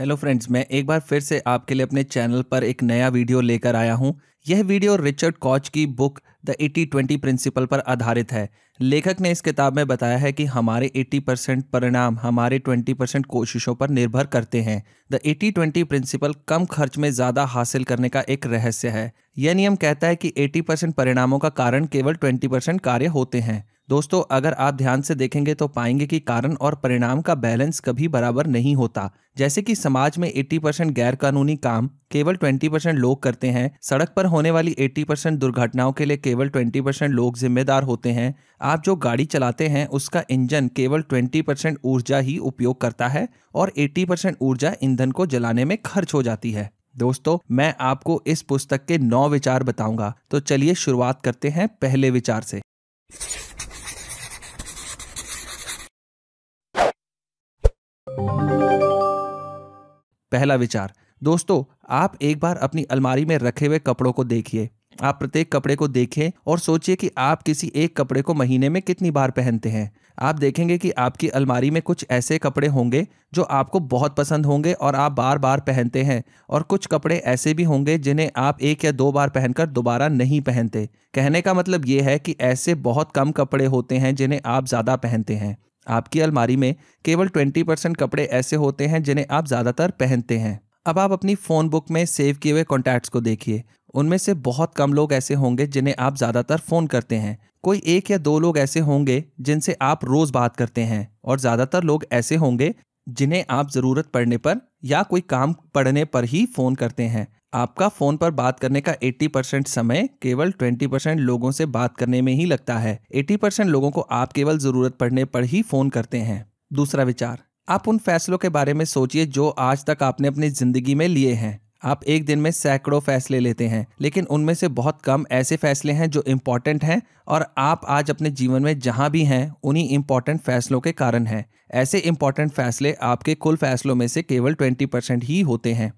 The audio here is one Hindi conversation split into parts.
हेलो फ्रेंड्स मैं एक बार फिर से आपके लिए अपने चैनल पर एक नया वीडियो लेकर आया हूं यह वीडियो रिचर्ड कॉच की book the eighty twenty principle पर आधारित है लेखक ने इस किताब में बताया है कि हमारे 80 परसेंट परिणाम हमारे 20 परसेंट कोशिशों पर निर्भर करते हैं द 80 ट्वेंटी प्रिंसिपल कम खर्च में ज़्यादा हासिल करने का एक रहस्य है यह नियम कहता है कि 80 परसेंट परिणामों का कारण केवल 20 परसेंट कार्य होते हैं दोस्तों अगर आप ध्यान से देखेंगे तो पाएंगे कि कारण और परिणाम का बैलेंस कभी बराबर नहीं होता जैसे कि समाज में 80 परसेंट गैर कानूनी काम केवल 20 परसेंट लोग करते हैं सड़क पर होने वाली 80 परसेंट दुर्घटनाओं के लिए केवल 20 परसेंट लोग जिम्मेदार होते हैं आप जो गाड़ी चलाते हैं उसका इंजन केवल 20 परसेंट ऊर्जा ही उपयोग करता है और 80 परसेंट ऊर्जा ईंधन को जलाने में खर्च हो जाती है दोस्तों मैं आपको इस पुस्तक के नौ विचार बताऊंगा तो चलिए शुरुआत करते हैं पहले विचार से पहला विचार दोस्तों आप एक बार अपनी अलमारी में रखे हुए कपड़ों को देखिए आप प्रत्येक कपड़े को देखें और सोचिए कि आप किसी एक कपड़े को महीने में कितनी बार पहनते हैं आप देखेंगे कि आपकी अलमारी में कुछ ऐसे कपड़े होंगे जो आपको बहुत पसंद होंगे और आप बार बार पहनते हैं और कुछ कपड़े ऐसे भी होंगे जिन्हें आप एक या दो बार पहनकर दोबारा नहीं पहनते कहने का मतलब ये है कि ऐसे बहुत कम कपड़े होते हैं जिन्हें आप ज़्यादा पहनते हैं आपकी अलमारी में केवल ट्वेंटी परसेंट कपड़े ऐसे होते हैं जिन्हें आप ज़्यादातर पहनते हैं अब आप अपनी फ़ोन बुक में सेव किए हुए कॉन्टैक्ट्स को देखिए उनमें से बहुत कम लोग ऐसे होंगे जिन्हें आप ज़्यादातर फ़ोन करते हैं कोई एक या दो लोग ऐसे होंगे जिनसे आप रोज़ बात करते हैं और ज़्यादातर लोग ऐसे होंगे जिन्हें आप ज़रूरत पड़ने पर या कोई काम पड़ने पर ही फ़ोन करते हैं आपका फ़ोन पर बात करने का 80 परसेंट समय केवल 20 परसेंट लोगों से बात करने में ही लगता है 80 परसेंट लोगों को आप केवल ज़रूरत पड़ने पर ही फ़ोन करते हैं दूसरा विचार आप उन फैसलों के बारे में सोचिए जो आज तक आपने अपनी ज़िंदगी में लिए हैं आप एक दिन में सैकड़ों फैसले लेते हैं लेकिन उनमें से बहुत कम ऐसे फैसले हैं जो इम्पॉर्टेंट हैं और आप आज अपने जीवन में जहाँ भी हैं उन्हीं इम्पॉर्टेंट फैसलों के कारण हैं ऐसे इम्पॉर्टेंट फैसले आपके कुल फैसलों में से केवल ट्वेंटी परसेंट ही होते हैं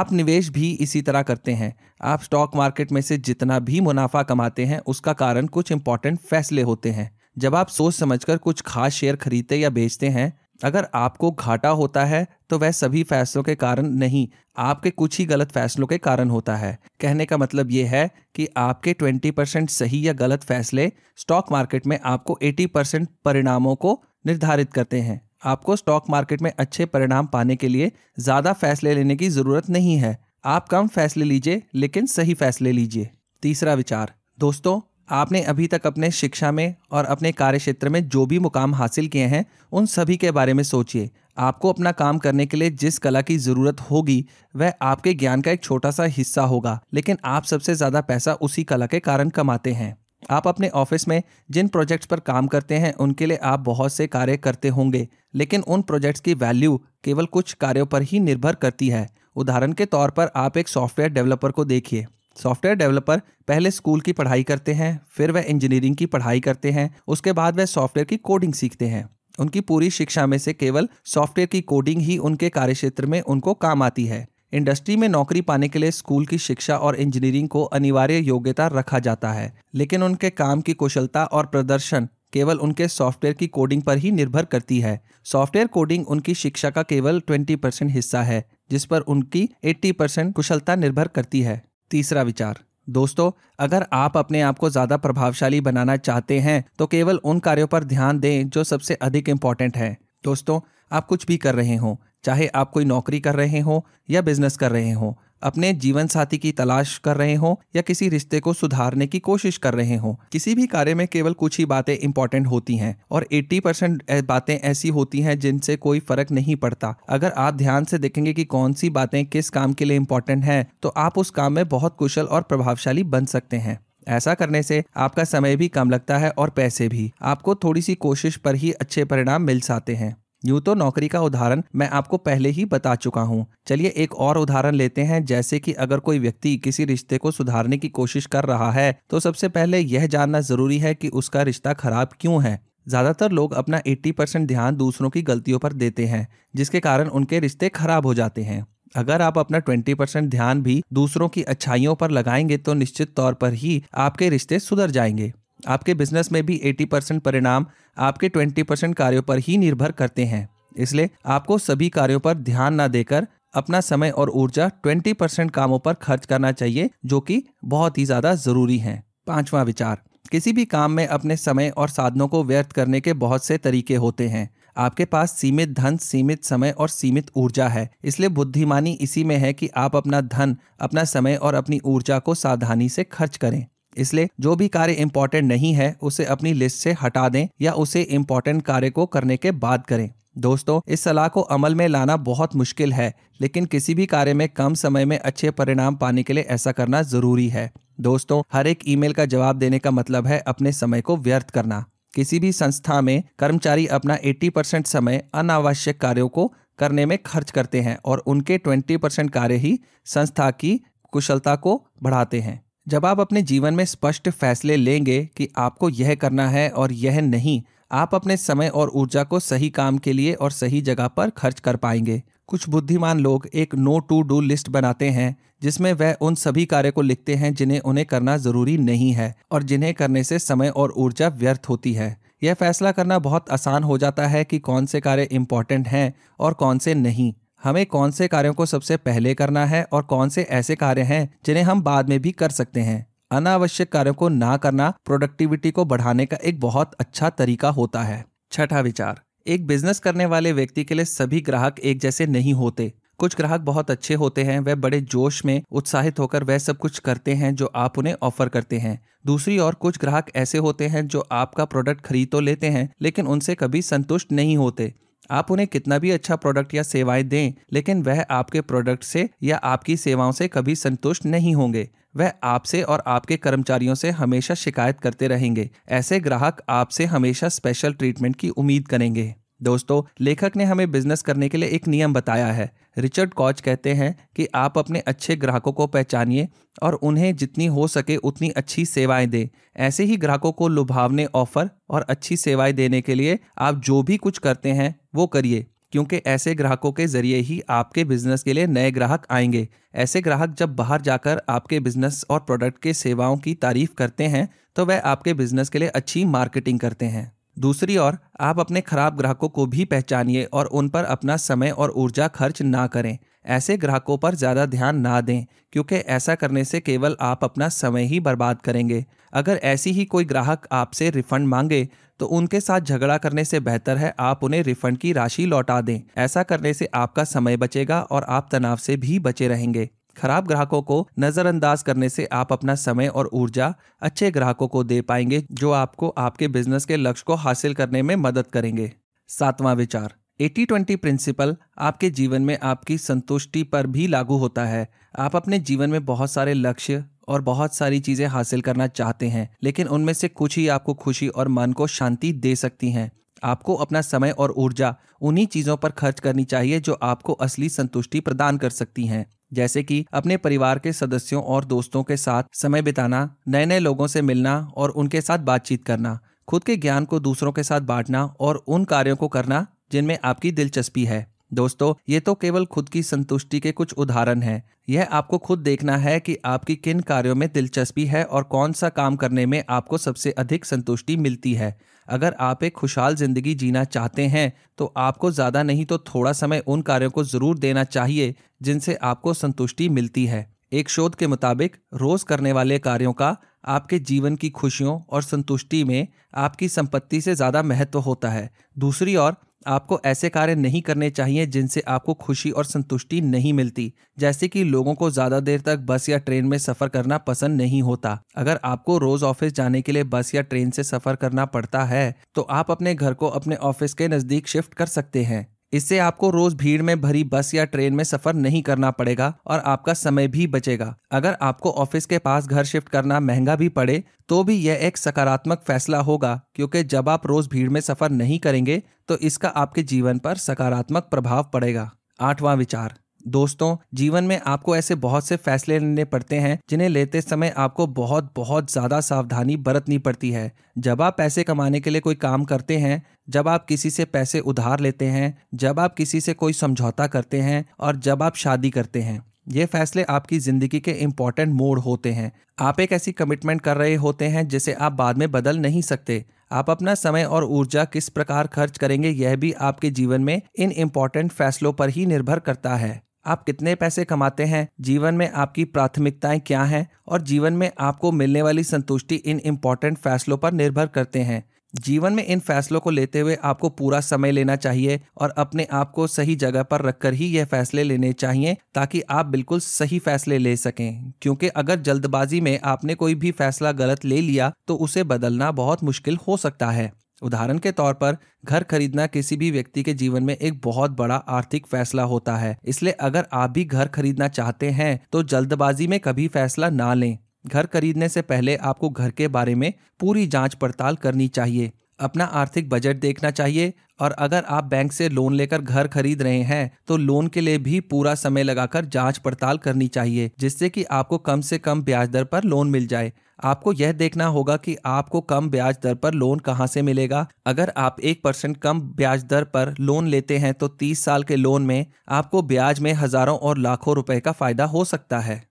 आप निवेश भी इसी तरह करते हैं आप स्टॉक मार्केट में से जितना भी मुनाफा कमाते हैं उसका कारण कुछ इम्पॉर्टेंट फैसले होते हैं जब आप सोच समझकर कुछ खास शेयर खरीदते या बेचते हैं अगर आपको घाटा होता है तो वह सभी फैसलों के कारण नहीं आपके कुछ ही गलत फैसलों के कारण होता है कहने का मतलब यह है कि आपके 20 सही या गलत फैसले स्टॉक मार्केट में आपको 80 परसेंट परिणामों को निर्धारित करते हैं आपको स्टॉक मार्केट में अच्छे परिणाम पाने के लिए ज़्यादा फैसले लेने की ज़रूरत नहीं है आप कम फैसले लीजिए लेकिन सही फैसले लीजिए तीसरा विचार दोस्तों आपने अभी तक अपने शिक्षा में और अपने कार्य क्षेत्र में जो भी मुकाम हासिल किए हैं उन सभी के बारे में सोचिए आपको अपना काम करने के लिए जिस कला की ज़रूरत होगी वह आपके ज्ञान का एक छोटा सा हिस्सा होगा लेकिन आप सबसे ज़्यादा पैसा उसी कला के कारण कमाते हैं आप अपने ऑफिस में जिन प्रोजेक्ट्स पर काम करते हैं उनके लिए आप बहुत से कार्य करते होंगे लेकिन उन प्रोजेक्ट्स की वैल्यू केवल कुछ कार्यों पर ही निर्भर करती है उदाहरण के तौर पर आप एक सॉफ्टवेयर डेवलपर को देखिए सॉफ्टवेयर डेवलपर पहले स्कूल की पढ़ाई करते हैं फिर वह इंजीनियरिंग की पढ़ाई करते हैं उसके बाद वह सॉफ्टवेयर की कोडिंग सीखते हैं उनकी पूरी शिक्षा में से केवल सॉफ्टवेयर की कोडिंग ही उनके कार्य क्षेत्र में उनको काम आती है इंडस्ट्री में नौकरी पाने के लिए स्कूल की शिक्षा और इंजीनियरिंग को अनिवार्य योग्यता रखा जाता है लेकिन उनके काम की कुशलता और प्रदर्शन केवल उनके सॉफ्टवेयर की कोडिंग पर ही निर्भर करती है सॉफ्टवेयर कोडिंग उनकी शिक्षा का केवल 20 परसेंट हिस्सा है जिस पर उनकी 80 परसेंट कुशलता निर्भर करती है तीसरा विचार दोस्तों अगर आप अपने आप को ज़्यादा प्रभावशाली बनाना चाहते हैं तो केवल उन कार्यों पर ध्यान दें जो सबसे अधिक इम्पॉर्टेंट है दोस्तों आप कुछ भी कर रहे हो चाहे आप कोई नौकरी कर रहे हो या बिजनेस कर रहे हों अपने जीवन साथी की तलाश कर रहे हों या किसी रिश्ते को सुधारने की कोशिश कर रहे हों किसी भी कार्य में केवल कुछ ही बातें इंपॉर्टेंट होती हैं और 80 परसेंट बातें ऐसी होती हैं जिनसे कोई फर्क नहीं पड़ता अगर आप ध्यान से देखेंगे कि कौन सी बातें किस काम के लिए इंपॉर्टेंट हैं तो आप उस काम में बहुत कुशल और प्रभावशाली बन सकते हैं ऐसा करने से आपका समय भी कम लगता है और पैसे भी आपको थोड़ी सी कोशिश पर ही अच्छे परिणाम मिल जाते हैं यूं तो नौकरी का उदाहरण मैं आपको पहले ही बता चुका हूँ चलिए एक और उदाहरण लेते हैं जैसे कि अगर कोई व्यक्ति किसी रिश्ते को सुधारने की कोशिश कर रहा है तो सबसे पहले यह जानना जरूरी है कि उसका रिश्ता खराब क्यों है ज़्यादातर लोग अपना 80 परसेंट ध्यान दूसरों की गलतियों पर देते हैं जिसके कारण उनके रिश्ते खराब हो जाते हैं अगर आप अपना 20 परसेंट ध्यान भी दूसरों की अच्छाइयों पर लगाएंगे तो निश्चित तौर पर ही आपके रिश्ते सुधर जाएंगे आपके बिजनेस में भी 80 परसेंट परिणाम आपके 20 परसेंट कार्यो पर ही निर्भर करते हैं इसलिए आपको सभी कार्यों पर ध्यान न देकर अपना समय और ऊर्जा 20 परसेंट कामों पर खर्च करना चाहिए जो कि बहुत ही ज़्यादा ज़रूरी है पांचवा विचार किसी भी काम में अपने समय और साधनों को व्यर्थ करने के बहुत से तरीके होते हैं आपके पास सीमित धन सीमित समय और सीमित ऊर्जा है इसलिए बुद्धिमानी इसी में है कि आप अपना धन अपना समय और अपनी ऊर्जा को सावधानी से खर्च करें इसलिए जो भी कार्य इम्पोर्टेंट नहीं है उसे अपनी लिस्ट से हटा दें या उसे इम्पोर्टेंट कार्य को करने के बाद करें दोस्तों इस सलाह को अमल में लाना बहुत मुश्किल है लेकिन किसी भी कार्य में कम समय में अच्छे परिणाम पाने के लिए ऐसा करना जरूरी है दोस्तों हर एक ईमेल का जवाब देने का मतलब है अपने समय को व्यर्थ करना किसी भी संस्था में कर्मचारी अपना 80 परसेंट समय अनावश्यक कार्यों को करने में खर्च करते हैं और उनके 20 परसेंट कार्य ही संस्था की कुशलता को बढ़ाते हैं जब आप अपने जीवन में स्पष्ट फैसले लेंगे कि आपको यह करना है और यह नहीं आप अपने समय और ऊर्जा को सही काम के लिए और सही जगह पर खर्च कर पाएंगे कुछ बुद्धिमान लोग एक नो टू डू लिस्ट बनाते हैं जिसमें वह उन सभी कार्य को लिखते हैं जिन्हें उन्हें करना जरूरी नहीं है और जिन्हें करने से समय और ऊर्जा व्यर्थ होती है यह फैसला करना बहुत आसान हो जाता है कि कौन से कार्य इम्पॉर्टेंट हैं और कौन से नहीं हमें कौन से कार्यों को सबसे पहले करना है और कौन से ऐसे कार्य हैं जिन्हें हम बाद में भी कर सकते हैं अनावश्यक कार्यों को ना करना प्रोडक्टिविटी को बढ़ाने का एक बहुत अच्छा तरीका होता है छठा विचार एक बिजनेस करने वाले व्यक्ति के लिए सभी ग्राहक एक जैसे नहीं होते कुछ ग्राहक बहुत अच्छे होते हैं वह बड़े जोश में उत्साहित होकर वह सब कुछ करते हैं जो आप उन्हें ऑफर करते हैं दूसरी ओर कुछ ग्राहक ऐसे होते हैं जो आपका प्रोडक्ट खरीद तो लेते हैं लेकिन उनसे कभी संतुष्ट नहीं होते आप उन्हें कितना भी अच्छा प्रोडक्ट या सेवाएं दें लेकिन वह आपके प्रोडक्ट से या आपकी सेवाओं से कभी संतुष्ट नहीं होंगे वह आपसे और आपके कर्मचारियों से हमेशा शिकायत करते रहेंगे ऐसे ग्राहक आपसे हमेशा स्पेशल ट्रीटमेंट की उम्मीद करेंगे दोस्तों लेखक ने हमें बिजनेस करने के लिए एक नियम बताया है रिचर्ड कॉच कहते हैं कि आप अपने अच्छे ग्राहकों को पहचानिए और उन्हें जितनी हो सके उतनी अच्छी सेवाएं दें ऐसे ही ग्राहकों को लुभावने ऑफर और अच्छी सेवाएं देने के लिए आप जो भी कुछ करते हैं वो करिए क्योंकि ऐसे ग्राहकों के जरिए ही आपके बिजनेस के लिए नए ग्राहक आएंगे ऐसे ग्राहक जब बाहर जाकर आपके बिजनेस और प्रोडक्ट के सेवाओं की तारीफ करते हैं तो वह आपके बिजनेस के लिए अच्छी मार्केटिंग करते हैं दूसरी ओर आप अपने खराब ग्राहकों को भी पहचानिए और उन पर अपना समय और ऊर्जा खर्च ना करें ऐसे ग्राहकों पर ज़्यादा ध्यान ना दें क्योंकि ऐसा करने से केवल आप अपना समय ही बर्बाद करेंगे अगर ऐसी ही कोई ग्राहक आपसे रिफंड मांगे तो उनके साथ झगड़ा करने से बेहतर है आप उन्हें रिफंड की राशि लौटा दें ऐसा करने से आपका समय बचेगा और आप तनाव से भी बचे रहेंगे खराब ग्राहकों को नज़रअंदाज करने से आप अपना समय और ऊर्जा अच्छे ग्राहकों को दे पाएंगे जो आपको आपके बिजनेस के लक्ष्य को हासिल करने में मदद करेंगे सातवां विचार एटी ट्वेंटी प्रिंसिपल आपके जीवन में आपकी संतुष्टि पर भी लागू होता है आप अपने जीवन में बहुत सारे लक्ष्य और बहुत सारी चीज़ें हासिल करना चाहते हैं लेकिन उनमें से कुछ ही आपको खुशी और मन को शांति दे सकती हैं आपको अपना समय और ऊर्जा उन्हीं चीज़ों पर खर्च करनी चाहिए जो आपको असली संतुष्टि प्रदान कर सकती हैं जैसे कि अपने परिवार के सदस्यों और दोस्तों के साथ समय बिताना नए नए लोगों से मिलना और उनके साथ बातचीत करना खुद के ज्ञान को दूसरों के साथ बांटना और उन कार्यों को करना जिनमें आपकी दिलचस्पी है दोस्तों ये तो केवल खुद की संतुष्टि के कुछ उदाहरण हैं यह आपको खुद देखना है कि आपकी किन कार्यों में दिलचस्पी है और कौन सा काम करने में आपको सबसे अधिक संतुष्टि मिलती है अगर आप एक खुशहाल ज़िंदगी जीना चाहते हैं तो आपको ज़्यादा नहीं तो थोड़ा समय उन कार्यों को ज़रूर देना चाहिए जिनसे आपको संतुष्टि मिलती है एक शोध के मुताबिक रोज़ करने वाले कार्यों का आपके जीवन की खुशियों और संतुष्टि में आपकी संपत्ति से ज़्यादा महत्व होता है दूसरी ओर आपको ऐसे कार्य नहीं करने चाहिए जिनसे आपको खुशी और संतुष्टि नहीं मिलती जैसे कि लोगों को ज्यादा देर तक बस या ट्रेन में सफर करना पसंद नहीं होता अगर आपको रोज ऑफिस जाने के लिए बस या ट्रेन से सफर करना पड़ता है तो आप अपने घर को अपने ऑफिस के नजदीक शिफ्ट कर सकते हैं इससे आपको रोज भीड़ में भरी बस या ट्रेन में सफर नहीं करना पड़ेगा और आपका समय भी बचेगा अगर आपको ऑफिस के पास घर शिफ्ट करना महंगा भी पड़े तो भी यह एक सकारात्मक फैसला होगा क्योंकि जब आप रोज भीड़ में सफर नहीं करेंगे तो इसका आपके जीवन पर सकारात्मक प्रभाव पड़ेगा आठवां विचार दोस्तों जीवन में आपको ऐसे बहुत से फैसले लेने पड़ते हैं जिन्हें लेते समय आपको बहुत बहुत ज्यादा सावधानी बरतनी पड़ती है जब आप पैसे कमाने के लिए कोई काम करते हैं जब आप किसी से पैसे उधार लेते हैं जब आप किसी से कोई समझौता करते हैं और जब आप शादी करते हैं ये फैसले आपकी ज़िंदगी के इम्पॉर्टेंट मोड होते हैं आप एक ऐसी कमिटमेंट कर रहे होते हैं जिसे आप बाद में बदल नहीं सकते आप अपना समय और ऊर्जा किस प्रकार खर्च करेंगे यह भी आपके जीवन में इन इम्पोर्टेंट फैसलों पर ही निर्भर करता है आप कितने पैसे कमाते हैं जीवन में आपकी प्राथमिकताएं क्या हैं और जीवन में आपको मिलने वाली संतुष्टि इन इम्पोर्टेंट फैसलों पर निर्भर करते हैं जीवन में इन फैसलों को लेते हुए आपको पूरा समय लेना चाहिए और अपने आप को सही जगह पर रखकर ही यह फैसले लेने चाहिए ताकि आप बिल्कुल सही फैसले ले सकें क्योंकि अगर जल्दबाजी में आपने कोई भी फैसला गलत ले लिया तो उसे बदलना बहुत मुश्किल हो सकता है उदाहरण के तौर पर घर खरीदना किसी भी व्यक्ति के जीवन में एक बहुत बड़ा आर्थिक फैसला होता है इसलिए अगर आप भी घर खरीदना चाहते हैं तो जल्दबाजी में कभी फैसला ना लें घर खरीदने से पहले आपको घर के बारे में पूरी जांच पड़ताल करनी चाहिए अपना आर्थिक बजट देखना चाहिए और अगर आप बैंक से लोन लेकर घर खरीद रहे हैं तो लोन के लिए भी पूरा समय लगाकर जांच पड़ताल करनी चाहिए जिससे कि आपको कम से कम ब्याज दर पर लोन मिल जाए आपको यह देखना होगा कि आपको कम ब्याज दर पर लोन कहाँ से मिलेगा अगर आप एक परसेंट कम ब्याज दर पर लोन लेते हैं तो तीस साल के लोन में आपको ब्याज में हजारों और लाखों रुपए का फायदा हो सकता है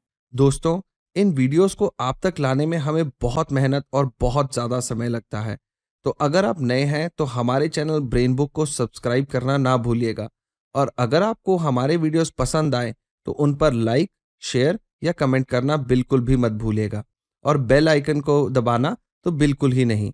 दोस्तों इन वीडियोस को आप तक लाने में हमें बहुत मेहनत और बहुत ज़्यादा समय लगता है तो अगर आप नए हैं तो हमारे चैनल ब्रेन बुक को सब्सक्राइब करना ना भूलिएगा और अगर आपको हमारे वीडियोस पसंद आए तो उन पर लाइक शेयर या कमेंट करना बिल्कुल भी मत भूलिएगा और बेल आइकन को दबाना तो बिल्कुल ही नहीं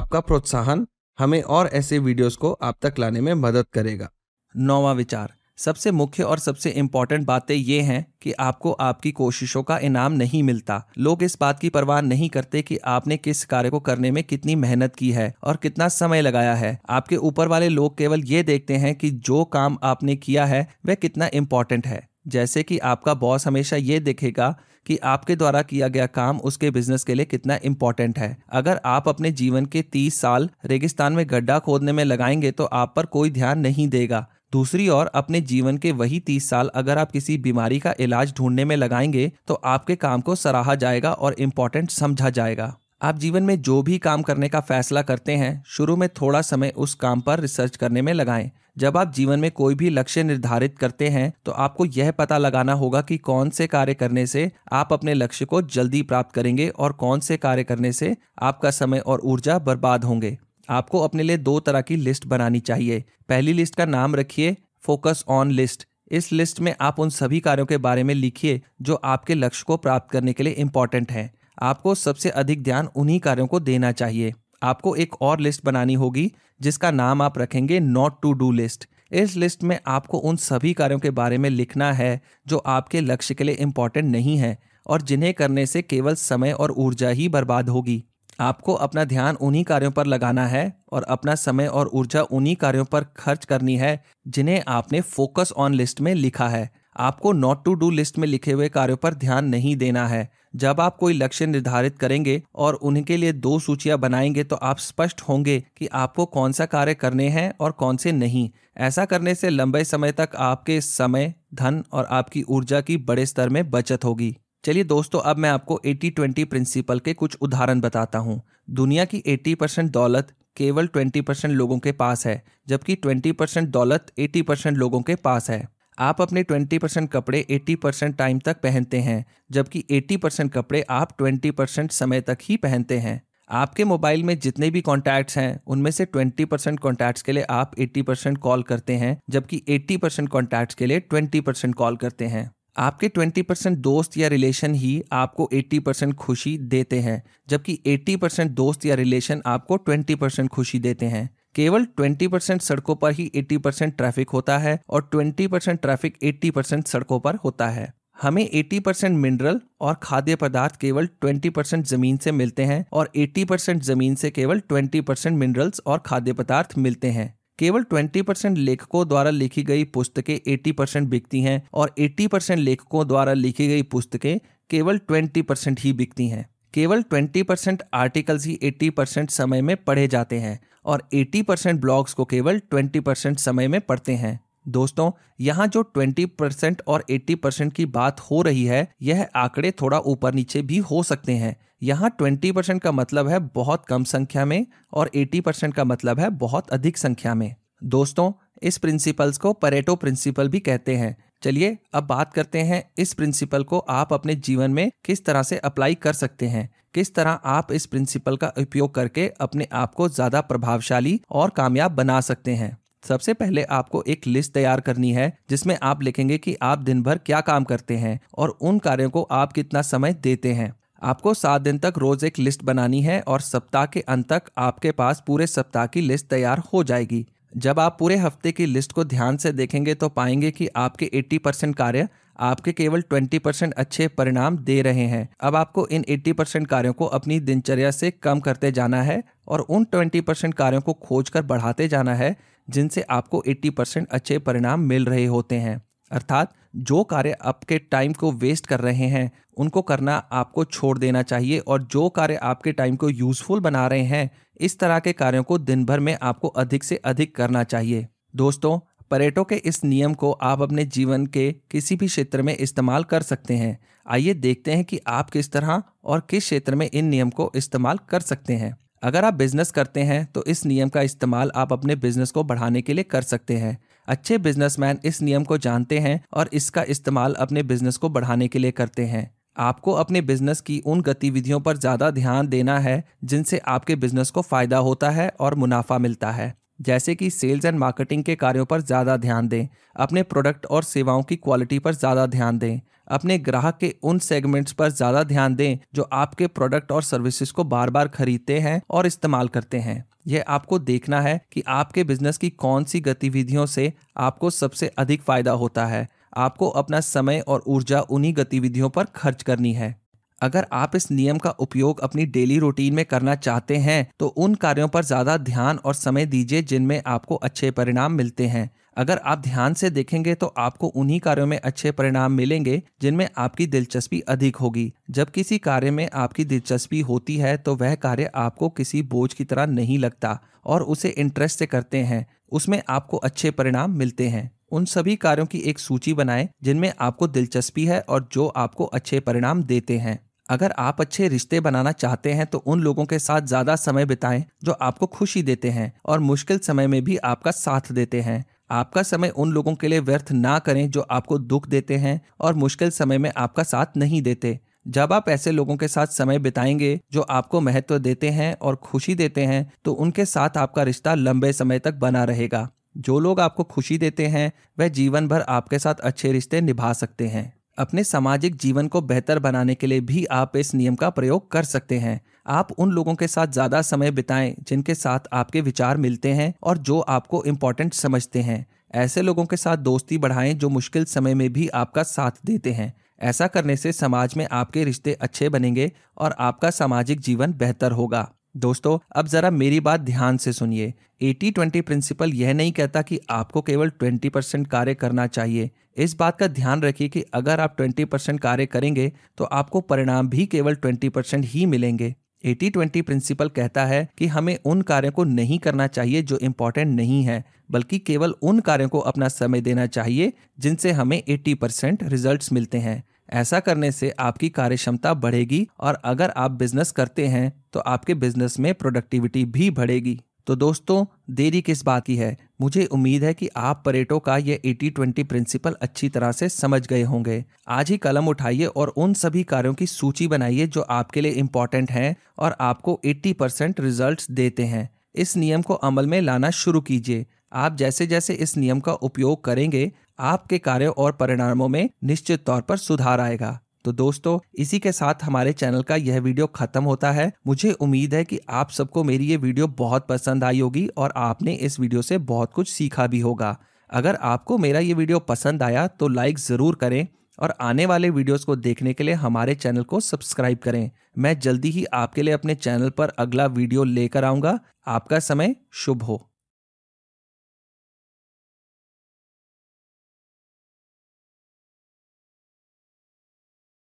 आपका प्रोत्साहन हमें और ऐसे वीडियोस को आप तक लाने में मदद करेगा नौवा विचार सबसे मुख्य और सबसे इम्पोर्टेंट बातें ये हैं कि आपको आपकी कोशिशों का इनाम नहीं मिलता लोग इस बात की परवाह नहीं करते कि आपने किस कार्य को करने में कितनी मेहनत की है और कितना समय लगाया है आपके ऊपर वाले लोग केवल ये देखते हैं कि जो काम आपने किया है वह कितना इम्पोर्टेंट है जैसे कि आपका बॉस हमेशा ये देखेगा कि आपके द्वारा किया गया काम उसके बिजनेस के लिए कितना इम्पोर्टेंट है अगर आप अपने जीवन के तीस साल रेगिस्तान में गड्ढा खोदने में लगाएंगे तो आप पर कोई ध्यान नहीं देगा दूसरी ओर अपने जीवन के वही तीस साल अगर आप किसी बीमारी का इलाज ढूंढने में लगाएंगे तो आपके काम को सराहा जाएगा और इम्पोर्टेंट समझा जाएगा आप जीवन में जो भी काम करने का फैसला करते हैं शुरू में थोड़ा समय उस काम पर रिसर्च करने में लगाएं जब आप जीवन में कोई भी लक्ष्य निर्धारित करते हैं तो आपको यह पता लगाना होगा कि कौन से कार्य करने से आप अपने लक्ष्य को जल्दी प्राप्त करेंगे और कौन से कार्य करने से आपका समय और ऊर्जा बर्बाद होंगे आपको अपने लिए दो तरह की लिस्ट बनानी चाहिए पहली लिस्ट का नाम रखिए फोकस ऑन लिस्ट इस लिस्ट में आप उन सभी कार्यों के बारे में लिखिए जो आपके लक्ष्य को प्राप्त करने के लिए इम्पॉर्टेंट हैं आपको सबसे अधिक ध्यान उन्हीं कार्यों को देना चाहिए आपको एक और लिस्ट बनानी होगी जिसका नाम आप रखेंगे नॉट टू डू लिस्ट इस लिस्ट में आपको उन सभी कार्यों के बारे में लिखना है जो आपके लक्ष्य के लिए इम्पॉर्टेंट नहीं है और जिन्हें करने से केवल समय और ऊर्जा ही बर्बाद होगी आपको अपना ध्यान उन्हीं कार्यों पर लगाना है और अपना समय और ऊर्जा उन्हीं कार्यों पर खर्च करनी है जिन्हें आपने फोकस ऑन लिस्ट में लिखा है आपको नॉट टू डू लिस्ट में लिखे हुए कार्यों पर ध्यान नहीं देना है जब आप कोई लक्ष्य निर्धारित करेंगे और उनके लिए दो सूचियां बनाएंगे तो आप स्पष्ट होंगे कि आपको कौन सा कार्य करने हैं और कौन से नहीं ऐसा करने से लंबे समय तक आपके समय धन और आपकी ऊर्जा की बड़े स्तर में बचत होगी चलिए दोस्तों अब मैं आपको 80-20 प्रिंसिपल के कुछ उदाहरण बताता हूँ दुनिया की 80 परसेंट दौलत केवल 20 परसेंट लोगों के पास है जबकि 20 परसेंट दौलत 80 परसेंट लोगों के पास है आप अपने 20 परसेंट कपड़े 80 परसेंट टाइम तक पहनते हैं जबकि 80 परसेंट कपड़े आप 20 परसेंट समय तक ही पहनते हैं आपके मोबाइल में जितने भी कॉन्टैक्ट्स हैं उनमें से 20 परसेंट कॉन्टैक्ट्स के लिए आप 80 परसेंट कॉल करते हैं जबकि 80 परसेंट कॉन्टैक्ट्स के लिए 20 परसेंट कॉल करते हैं आपके 20 परसेंट दोस्त या रिलेशन ही आपको 80 परसेंट खुशी देते हैं जबकि 80 परसेंट दोस्त या रिलेशन आपको 20 परसेंट खुशी देते हैं केवल 20 परसेंट सड़कों पर ही 80 परसेंट ट्रैफिक होता है और 20 परसेंट ट्रैफिक 80 परसेंट सड़कों पर होता है हमें 80 परसेंट मिनरल और खाद्य पदार्थ केवल 20 परसेंट जमीन से मिलते हैं और 80 परसेंट जमीन से केवल 20 परसेंट मिनरल्स और खाद्य पदार्थ मिलते हैं केवल 20 परसेंट लेखकों द्वारा लिखी गई पुस्तकें 80 परसेंट बिकती हैं और 80 परसेंट लेखकों द्वारा लिखी गई पुस्तकें केवल 20 परसेंट ही बिकती हैं केवल 20 परसेंट आर्टिकल्स ही 80 परसेंट समय में पढ़े जाते हैं और 80 परसेंट ब्लॉग्स को केवल 20 परसेंट समय में पढ़ते हैं दोस्तों यहाँ जो 20 परसेंट और 80 परसेंट की बात हो रही है यह आंकड़े थोड़ा ऊपर नीचे भी हो सकते हैं यहाँ 20 परसेंट का मतलब है बहुत कम संख्या में और 80 परसेंट का मतलब है बहुत अधिक संख्या में दोस्तों इस प्रिंसिपल्स को परेटो प्रिंसिपल भी कहते हैं चलिए अब बात करते हैं इस प्रिंसिपल को आप अपने जीवन में किस तरह से अप्लाई कर सकते हैं किस तरह आप इस प्रिंसिपल का उपयोग करके अपने आप को ज़्यादा प्रभावशाली और कामयाब बना सकते हैं सबसे पहले आपको एक लिस्ट तैयार करनी है जिसमें आप लिखेंगे कि आप दिन भर क्या काम करते हैं और उन कार्यों को आप कितना समय देते हैं आपको सात दिन तक रोज एक लिस्ट बनानी है और सप्ताह के अंत तक आपके पास पूरे सप्ताह की लिस्ट तैयार हो जाएगी जब आप पूरे हफ्ते की लिस्ट को ध्यान से देखेंगे तो पाएंगे कि आपके 80 परसेंट कार्य आपके केवल 20 परसेंट अच्छे परिणाम दे रहे हैं अब आपको इन 80 परसेंट कार्यों को अपनी दिनचर्या से कम करते जाना है और उन 20 परसेंट कार्यों को खोज कर बढ़ाते जाना है जिनसे आपको 80 परसेंट अच्छे परिणाम मिल रहे होते हैं अर्थात जो कार्य आपके टाइम को वेस्ट कर रहे हैं उनको करना आपको छोड़ देना चाहिए और जो कार्य आपके टाइम को यूजफुल बना रहे हैं इस तरह के कार्यों को दिन भर में आपको अधिक से अधिक करना चाहिए दोस्तों परेटो के इस नियम को आप अपने जीवन के किसी भी क्षेत्र में इस्तेमाल कर सकते हैं आइए देखते हैं कि आप किस तरह और किस क्षेत्र में इन नियम को इस्तेमाल कर सकते हैं अगर आप बिजनेस करते हैं तो इस नियम का इस्तेमाल आप अपने बिजनेस को बढ़ाने के लिए कर सकते हैं अच्छे बिजनेसमैन इस नियम को जानते हैं और इसका इस्तेमाल अपने बिजनेस को बढ़ाने के लिए करते हैं आपको अपने बिजनेस की उन गतिविधियों पर ज़्यादा ध्यान देना है जिनसे आपके बिजनेस को फ़ायदा होता है और मुनाफा मिलता है जैसे कि सेल्स एंड मार्केटिंग के कार्यों पर ज़्यादा ध्यान दें अपने प्रोडक्ट और सेवाओं की क्वालिटी पर ज़्यादा ध्यान दें अपने ग्राहक के उन सेगमेंट्स पर ज्यादा ध्यान दें जो आपके प्रोडक्ट और सर्विसेज को बार बार खरीदते हैं और इस्तेमाल करते हैं यह आपको देखना है कि आपके बिजनेस की कौन सी गतिविधियों से आपको सबसे अधिक फायदा होता है आपको अपना समय और ऊर्जा उन्हीं गतिविधियों पर खर्च करनी है अगर आप इस नियम का उपयोग अपनी डेली रूटीन में करना चाहते हैं तो उन कार्यों पर ज़्यादा ध्यान और समय दीजिए जिनमें आपको अच्छे परिणाम मिलते हैं अगर आप ध्यान से देखेंगे तो आपको उन्हीं कार्यों में अच्छे परिणाम मिलेंगे जिनमें आपकी दिलचस्पी अधिक होगी जब किसी कार्य में आपकी दिलचस्पी होती है तो वह कार्य आपको किसी बोझ की तरह नहीं लगता और उसे इंटरेस्ट से करते हैं उसमें आपको अच्छे परिणाम मिलते हैं उन सभी कार्यों की एक सूची बनाएं जिनमें आपको दिलचस्पी है और जो आपको अच्छे परिणाम देते हैं अगर आप अच्छे रिश्ते बनाना चाहते हैं तो उन लोगों के साथ ज्यादा समय बिताएं जो आपको खुशी देते हैं और मुश्किल समय में भी आपका साथ देते हैं आपका समय उन लोगों के लिए व्यर्थ ना करें जो आपको दुख देते हैं और मुश्किल समय में आपका साथ नहीं देते जब आप ऐसे लोगों के साथ समय बिताएंगे जो आपको महत्व देते हैं और खुशी देते हैं तो उनके साथ आपका रिश्ता लंबे समय तक बना रहेगा जो लोग आपको खुशी देते हैं वह जीवन भर आपके साथ अच्छे रिश्ते निभा सकते हैं अपने सामाजिक जीवन को बेहतर बनाने के लिए भी आप इस नियम का प्रयोग कर सकते हैं आप उन लोगों के साथ ज़्यादा समय बिताएं जिनके साथ आपके विचार मिलते हैं और जो आपको इम्पोर्टेंट समझते हैं ऐसे लोगों के साथ दोस्ती बढ़ाएं जो मुश्किल समय में भी आपका साथ देते हैं ऐसा करने से समाज में आपके रिश्ते अच्छे बनेंगे और आपका सामाजिक जीवन बेहतर होगा दोस्तों अब जरा मेरी बात ध्यान से सुनिए एटी ट्वेंटी प्रिंसिपल यह नहीं कहता कि आपको केवल ट्वेंटी परसेंट कार्य करना चाहिए इस बात का ध्यान रखिए कि अगर आप 20 परसेंट कार्य करेंगे तो आपको परिणाम भी केवल 20 परसेंट ही मिलेंगे एटी ट्वेंटी प्रिंसिपल कहता है कि हमें उन कार्यों को नहीं करना चाहिए जो इम्पोर्टेंट नहीं है बल्कि केवल उन कार्यों को अपना समय देना चाहिए जिनसे हमें एट्टी परसेंट रिजल्ट मिलते हैं ऐसा करने से आपकी कार्य क्षमता बढ़ेगी और अगर आप बिजनेस करते हैं तो आपके बिजनेस में प्रोडक्टिविटी भी बढ़ेगी तो दोस्तों देरी किस बात की है मुझे उम्मीद है कि आप परेटो का ये एटी ट्वेंटी प्रिंसिपल अच्छी तरह से समझ गए होंगे आज ही कलम उठाइए और उन सभी कार्यों की सूची बनाइए जो आपके लिए इम्पोर्टेंट हैं और आपको एट्टी परसेंट रिजल्ट देते हैं इस नियम को अमल में लाना शुरू कीजिए आप जैसे जैसे इस नियम का उपयोग करेंगे आपके कार्यों और परिणामों में निश्चित तौर पर सुधार आएगा तो दोस्तों इसी के साथ हमारे चैनल का यह वीडियो खत्म होता है मुझे उम्मीद है कि आप सबको मेरी ये वीडियो बहुत पसंद आई होगी और आपने इस वीडियो से बहुत कुछ सीखा भी होगा अगर आपको मेरा ये वीडियो पसंद आया तो लाइक ज़रूर करें और आने वाले वीडियोस को देखने के लिए हमारे चैनल को सब्सक्राइब करें मैं जल्दी ही आपके लिए अपने चैनल पर अगला वीडियो लेकर आऊँगा आपका समय शुभ हो